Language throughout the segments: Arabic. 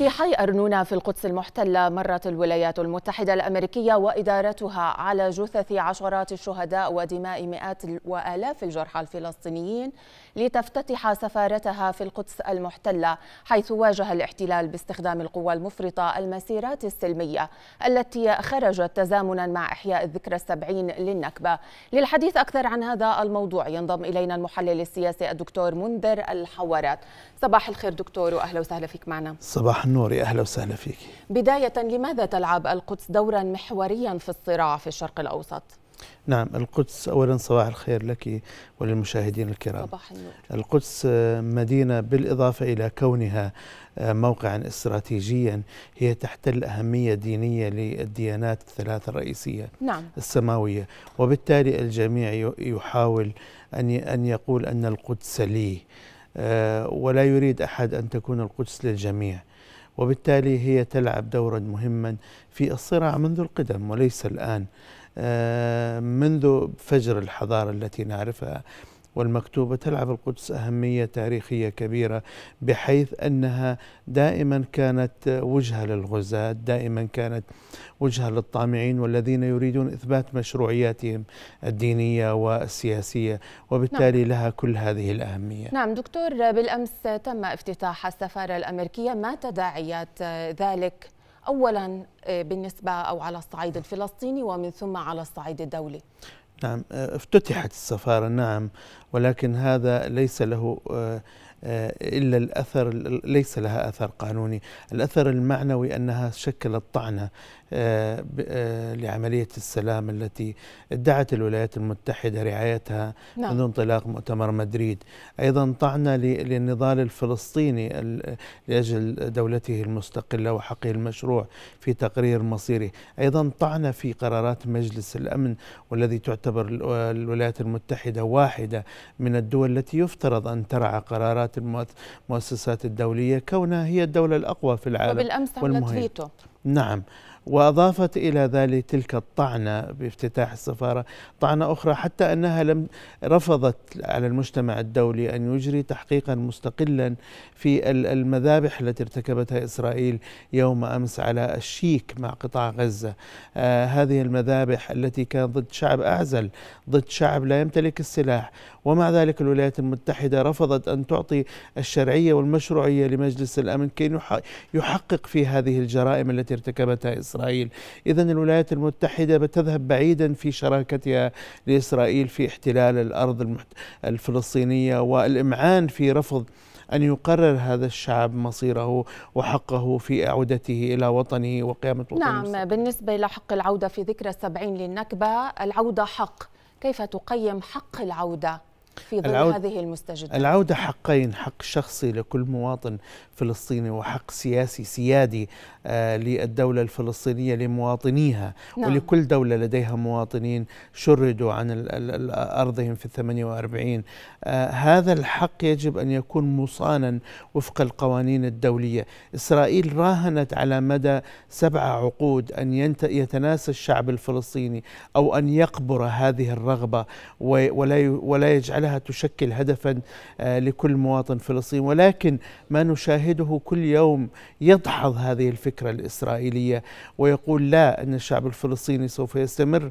في حي أرنونا في القدس المحتلة مرت الولايات المتحدة الأمريكية وإدارتها على جثث عشرات الشهداء ودماء مئات وآلاف الجرحى الفلسطينيين لتفتتح سفارتها في القدس المحتلة حيث واجه الاحتلال باستخدام القوى المفرطة المسيرات السلمية التي خرجت تزامنا مع إحياء الذكرى السبعين للنكبة للحديث أكثر عن هذا الموضوع ينضم إلينا المحلل السياسي الدكتور منذر الحوارات صباح الخير دكتور وأهلا وسهلا فيك معنا صباح نوري أهلا وسهلا فيك بداية لماذا تلعب القدس دورا محوريا في الصراع في الشرق الأوسط؟ نعم القدس أولا صباح الخير لك وللمشاهدين الكرام صباح النور. القدس آه، مدينة بالإضافة إلى كونها آه، موقعا استراتيجيا هي تحتل أهمية دينية للديانات الثلاثة الرئيسية نعم. السماوية وبالتالي الجميع يحاول أن يقول أن القدس لي آه، ولا يريد أحد أن تكون القدس للجميع وبالتالي هي تلعب دورا مهما في الصراع منذ القدم وليس الآن آه، منذ فجر الحضارة التي نعرفها والمكتوبة تلعب القدس أهمية تاريخية كبيرة بحيث أنها دائما كانت وجهة للغزاة دائما كانت وجهة للطامعين والذين يريدون إثبات مشروعياتهم الدينية والسياسية وبالتالي نعم. لها كل هذه الأهمية نعم دكتور بالأمس تم افتتاح السفارة الأمريكية ما تداعيات ذلك اولا بالنسبه او على الصعيد الفلسطيني ومن ثم على الصعيد الدولي نعم آه، افتتحت السفارة نعم ولكن هذا ليس له آه، آه، إلا الأثر ليس لها أثر قانوني الأثر المعنوي أنها شكلت طعنة آه، آه، لعملية السلام التي ادعت الولايات المتحدة رعايتها نعم. منذ انطلاق مؤتمر مدريد أيضا طعنة للنضال الفلسطيني لأجل دولته المستقلة وحقه المشروع في تقرير مصيره، أيضا طعنة في قرارات مجلس الأمن والذي تعتبر الولايات المتحدة واحدة من الدول التي يفترض أن ترعى قرارات مجموعة المؤسسات الدولية كونها هي الدولة الأقوى في العالم وبالأمس حملت فيتو نعم وأضافت إلى ذلك تلك الطعنة بافتتاح السفارة طعنة أخرى حتى أنها لم رفضت على المجتمع الدولي أن يجري تحقيقا مستقلا في المذابح التي ارتكبتها إسرائيل يوم أمس على الشيك مع قطاع غزة آه هذه المذابح التي كان ضد شعب أعزل ضد شعب لا يمتلك السلاح ومع ذلك الولايات المتحدة رفضت أن تعطي الشرعية والمشروعية لمجلس الأمن كي يحقق في هذه الجرائم التي ارتكبتها إسرائيل إسرائيل إذا الولايات المتحدة بتذهب بعيدا في شراكتها لإسرائيل في احتلال الأرض الفلسطينية والإمعان في رفض أن يقرر هذا الشعب مصيره وحقه في عودته إلى وطنه وقيامة وطنه نعم بالنسبة لحق العودة في ذكرى السبعين للنكبة العودة حق كيف تقيم حق العودة في ظل هذه المستجدات العودة حقين حق شخصي لكل مواطن فلسطيني وحق سياسي سيادي آه للدولة الفلسطينية لمواطنيها نعم. ولكل دولة لديها مواطنين شردوا عن الـ الـ أرضهم في الثمانية وأربعين آه هذا الحق يجب أن يكون مصانا وفق القوانين الدولية إسرائيل راهنت على مدى سبعة عقود أن يتناسى الشعب الفلسطيني أو أن يقبر هذه الرغبة ولا, ولا يجعل جعلها تشكل هدفا آه، لكل مواطن فلسطيني ولكن ما نشاهده كل يوم يدحض هذه الفكرة الإسرائيلية ويقول لا أن الشعب الفلسطيني سوف يستمر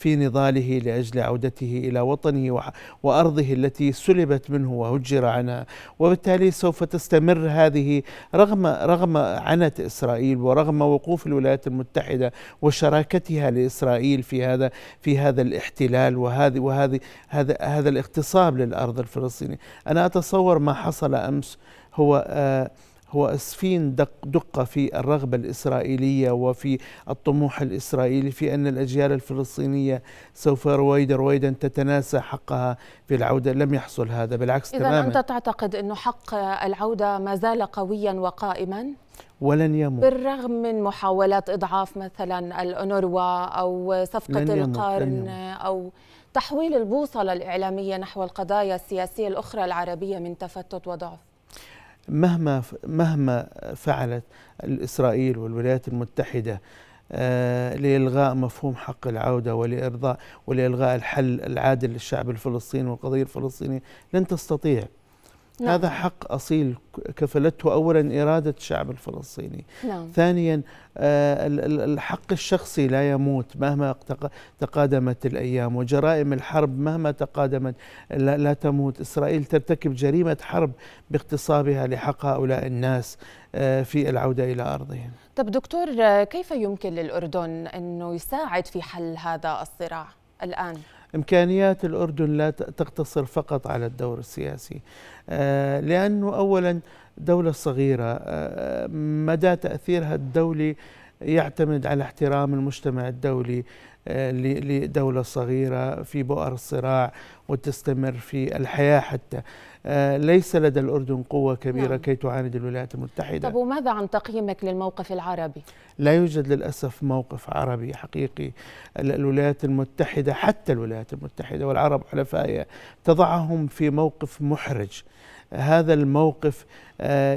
في نضاله لاجل عودته الى وطنه وارضه التي سلبت منه وهجر عنها وبالتالي سوف تستمر هذه رغم رغم عنة اسرائيل ورغم وقوف الولايات المتحده وشراكتها لاسرائيل في هذا في هذا الاحتلال وهذه وهذه هذا هذا الاغتصاب للارض الفلسطينيه انا اتصور ما حصل امس هو آه هو أسفين دق دقة في الرغبة الإسرائيلية وفي الطموح الإسرائيلي في أن الأجيال الفلسطينية سوف رويدا رويدا تتناسى حقها في العودة لم يحصل هذا بالعكس إذا تماما أنت تعتقد أن حق العودة ما زال قويا وقائما؟ ولن يموت بالرغم من محاولات إضعاف مثلا الأنوروا أو صفقة القرن أو تحويل البوصلة الإعلامية نحو القضايا السياسية الأخرى العربية من تفتت وضعف مهما مهما فعلت اسرائيل والولايات المتحده آه، لإلغاء مفهوم حق العودة ولإرضاء ولإلغاء الحل العادل للشعب الفلسطيني والقضية الفلسطينية لن تستطيع نعم. هذا حق أصيل كفلته أولا إرادة الشعب الفلسطيني نعم. ثانيا آه، الحق الشخصي لا يموت مهما تقادمت الأيام وجرائم الحرب مهما تقادمت لا تموت إسرائيل ترتكب جريمة حرب باغتصابها لحق هؤلاء الناس آه، في العودة إلى أرضهم طب دكتور آه، كيف يمكن للأردن أنه يساعد في حل هذا الصراع الآن؟ إمكانيات الأردن لا تقتصر فقط على الدور السياسي آه، لأنه أولا دولة صغيرة آه، مدى تأثيرها الدولي يعتمد على احترام المجتمع الدولي آه، لدولة صغيرة في بؤر الصراع وتستمر في الحياة حتى آه، ليس لدى الأردن قوة كبيرة نعم. كي تعاند الولايات المتحدة طب وماذا عن تقييمك للموقف العربي؟ لا يوجد للأسف موقف عربي حقيقي الولايات المتحدة حتى الولايات المتحدة والعرب حلفائها تضعهم في موقف محرج هذا الموقف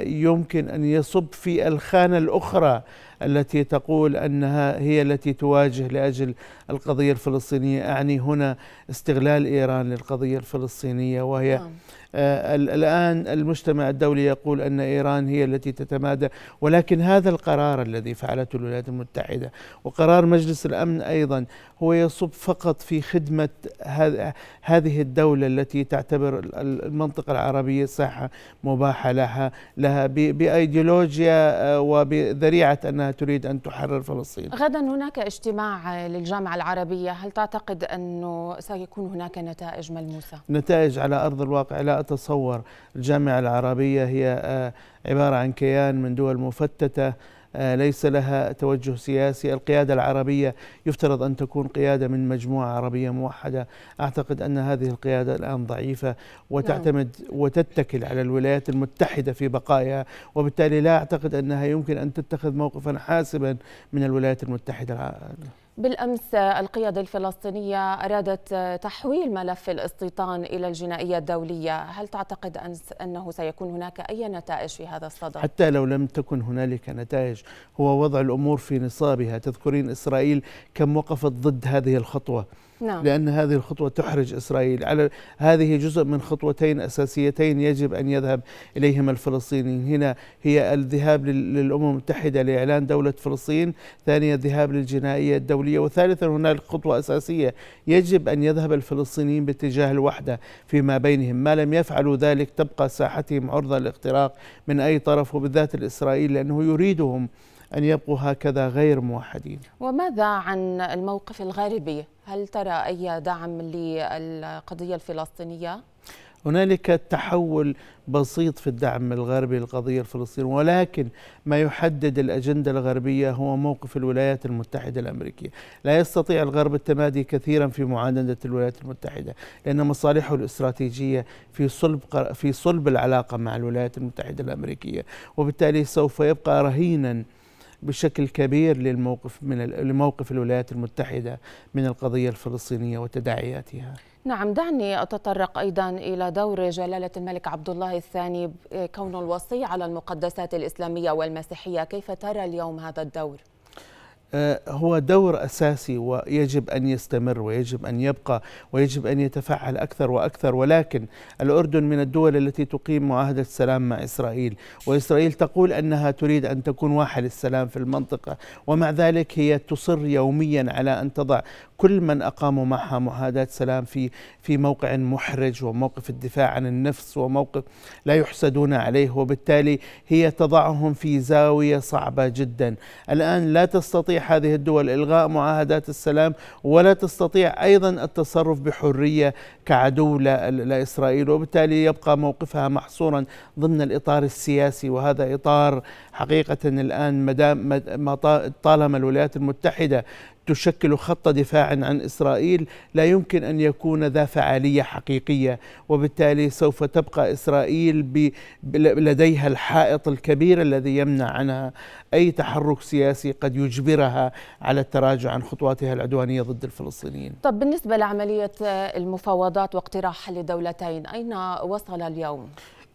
يمكن أن يصب في الخانة الأخرى التي تقول أنها هي التي تواجه لأجل القضية الفلسطينية أعني هنا استغلال إيران للقضية الفلسطينية وهي نعم. آه، الآن المجتمع الدولي يقول أن إيران هي التي تتمادى ولكن هذا القرار الذي فعلته الولايات المتحدة وقرار مجلس الأمن أيضا هو يصب فقط في خدمة هذه الدولة التي تعتبر المنطقة العربية ساحة مباحة لها لها بايديولوجيا آه، وبذريعه انها تريد ان تحرر فلسطين. غدا هناك اجتماع للجامعه العربيه، هل تعتقد انه سيكون هناك نتائج ملموسه؟ نتائج على ارض الواقع لا اتصور، الجامعه العربيه هي آه، عباره عن كيان من دول مفتته آه، ليس لها توجه سياسي القيادة العربية يفترض أن تكون قيادة من مجموعة عربية موحدة أعتقد أن هذه القيادة الآن ضعيفة وتعتمد نعم. وتتكل على الولايات المتحدة في بقائها وبالتالي لا أعتقد أنها يمكن أن تتخذ موقفا حاسبا من الولايات المتحدة بالأمس القيادة الفلسطينية أرادت تحويل ملف الاستيطان إلى الجنائية الدولية هل تعتقد أنه سيكون هناك أي نتائج في هذا الصدد؟ حتى لو لم تكن هنالك نتائج هو وضع الأمور في نصابها تذكرين إسرائيل كم وقفت ضد هذه الخطوة نعم. لأن هذه الخطوة تحرج إسرائيل على هذه جزء من خطوتين أساسيتين يجب أن يذهب إليهما الفلسطينيين هنا هي الذهاب للأمم المتحدة لإعلان دولة فلسطين ثانيا الذهاب للجنائية الدولية وثالثا هناك خطوة أساسية يجب أن يذهب الفلسطينيين باتجاه الوحدة فيما بينهم ما لم يفعلوا ذلك تبقى ساحتهم عرضة للاختراق من أي طرف وبالذات الإسرائيلي لأنه يريدهم أن يبقوا هكذا غير موحدين وماذا عن الموقف الغربي؟ هل ترى أي دعم للقضية الفلسطينية؟ هنالك تحول بسيط في الدعم الغربي للقضية الفلسطينية ولكن ما يحدد الأجندة الغربية هو موقف الولايات المتحدة الأمريكية لا يستطيع الغرب التمادي كثيرا في معاندة الولايات المتحدة لأن مصالحه الاستراتيجية في صلب, في صلب العلاقة مع الولايات المتحدة الأمريكية وبالتالي سوف يبقى رهينا بشكل كبير للموقف من لموقف الولايات المتحدة من القضية الفلسطينية وتداعياتها نعم دعني أتطرق أيضا إلى دور جلالة الملك عبد الله الثاني كونه الوصي على المقدسات الإسلامية والمسيحية كيف ترى اليوم هذا الدور؟ آه، هو دور أساسي ويجب أن يستمر ويجب أن يبقى ويجب أن يتفعل أكثر وأكثر ولكن الأردن من الدول التي تقيم معاهدة السلام مع إسرائيل وإسرائيل تقول أنها تريد أن تكون واحة للسلام في المنطقة ومع ذلك هي تصر يوميا على أن تضع كل من أقاموا معها معاهدات سلام في في موقع محرج وموقف الدفاع عن النفس وموقف لا يحسدون عليه وبالتالي هي تضعهم في زاوية صعبة جدا الآن لا تستطيع هذه الدول إلغاء معاهدات السلام ولا تستطيع أيضا التصرف بحرية كعدو لإسرائيل وبالتالي يبقى موقفها محصورا ضمن الإطار السياسي وهذا إطار حقيقة الآن مدام طالما الولايات المتحدة تشكل خط دفاع عن إسرائيل لا يمكن أن يكون ذا فعالية حقيقية وبالتالي سوف تبقى إسرائيل لديها الحائط الكبير الذي يمنع عنها أي تحرك سياسي قد يجبرها على التراجع عن خطواتها العدوانية ضد الفلسطينيين طب بالنسبة لعملية المفاوضات واقتراح لدولتين أين وصل اليوم؟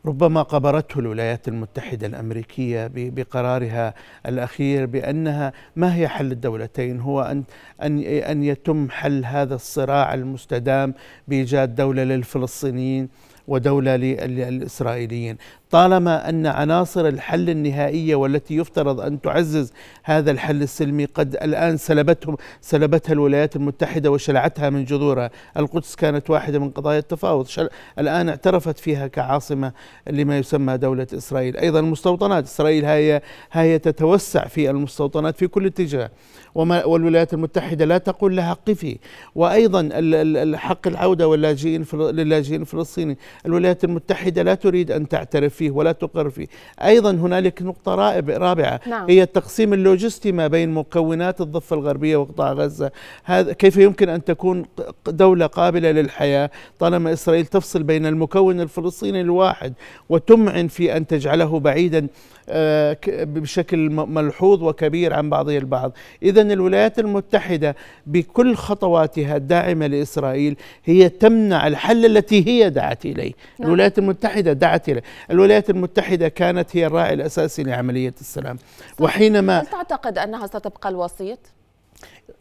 ربما قبرته الولايات المتحدة الأمريكية بقرارها الأخير بأنها ما هي حل الدولتين هو أن أن أن يتم حل هذا الصراع المستدام بإيجاد دولة للفلسطينيين ودولة للإسرائيليين طالما أن عناصر الحل النهائية والتي يفترض أن تعزز هذا الحل السلمي قد الآن سلبتهم سلبتها الولايات المتحدة وشلعتها من جذورها القدس كانت واحدة من قضايا التفاوض شل... الآن اعترفت فيها كعاصمة لما يسمى دولة إسرائيل أيضا المستوطنات إسرائيل هي, هي تتوسع في المستوطنات في كل اتجاه وما... والولايات المتحدة لا تقول لها قفي وأيضا حق العودة واللاجئين للاجئين الفلسطيني الولايات المتحدة لا تريد أن تعترف فيه ولا تقر فيه أيضا هنالك نقطة رابعة نعم. هي التقسيم اللوجستي ما بين مكونات الضفة الغربية وقطاع غزة هذا كيف يمكن أن تكون دولة قابلة للحياة طالما إسرائيل تفصل بين المكون الفلسطيني الواحد وتمعن في أن تجعله بعيدا آه، بشكل ملحوظ وكبير عن بعضها البعض إذا الولايات المتحدة بكل خطواتها الداعمة لإسرائيل هي تمنع الحل التي هي دعت إليه نعم. الولايات المتحدة دعت إليه الولايات المتحدة كانت هي الراعي الأساسي لعملية السلام وحينما هل تعتقد أنها ستبقى الوسيط؟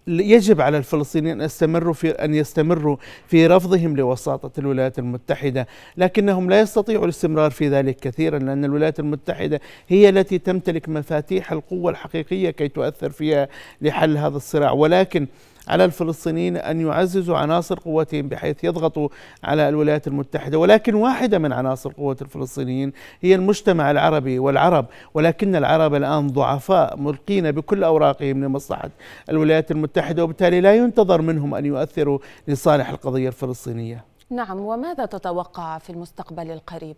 يجب على الفلسطينيين يستمروا في ان يستمروا في رفضهم لوساطه الولايات المتحده، لكنهم لا يستطيعوا الاستمرار في ذلك كثيرا لان الولايات المتحده هي التي تمتلك مفاتيح القوه الحقيقيه كي تؤثر فيها لحل هذا الصراع، ولكن على الفلسطينيين أن يعززوا عناصر قوتهم بحيث يضغطوا على الولايات المتحدة ولكن واحدة من عناصر قوة الفلسطينيين هي المجتمع العربي والعرب ولكن العرب الآن ضعفاء ملقين بكل أوراقهم لمصلحة الولايات المتحدة وبالتالي لا ينتظر منهم أن يؤثروا لصالح القضية الفلسطينية نعم وماذا تتوقع في المستقبل القريب؟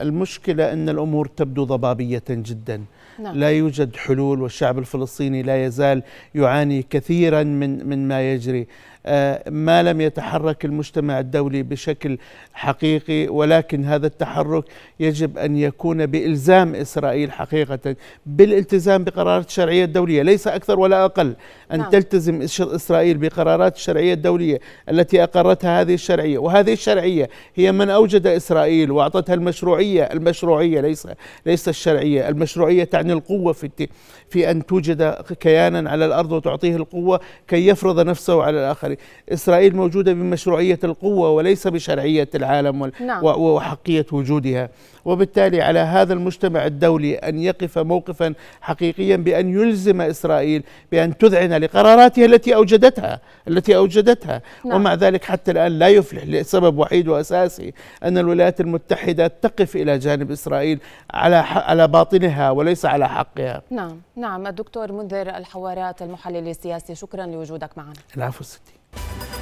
المشكلة أن الأمور تبدو ضبابية جدا نعم. لا يوجد حلول والشعب الفلسطيني لا يزال يعاني كثيرا من, من ما يجري آه، ما لم يتحرك المجتمع الدولي بشكل حقيقي ولكن هذا التحرك يجب أن يكون بإلزام إسرائيل حقيقة بالالتزام بقرارات الشرعية الدولية ليس أكثر ولا أقل أن نعم. تلتزم إسرائيل بقرارات الشرعية الدولية التي أقرتها هذه الشرعية وهذه الشرعية هي من أوجد إسرائيل وأعطتها المشروعية المشروعية ليس ليس الشرعية المشروعية تعني القوة في في أن توجد كيانا على الأرض وتعطيه القوة كي يفرض نفسه على الآخرين العربي إسرائيل موجودة بمشروعية القوة وليس بشرعية العالم نعم. وحقية وجودها وبالتالي على هذا المجتمع الدولي أن يقف موقفا حقيقيا بأن يلزم إسرائيل بأن تذعن لقراراتها التي أوجدتها التي أوجدتها نعم. ومع ذلك حتى الآن لا يفلح لسبب وحيد وأساسي أن الولايات المتحدة تقف إلى جانب إسرائيل على على باطنها وليس على حقها نعم نعم الدكتور منذر الحوارات المحلل السياسي شكرا لوجودك معنا العفو ستي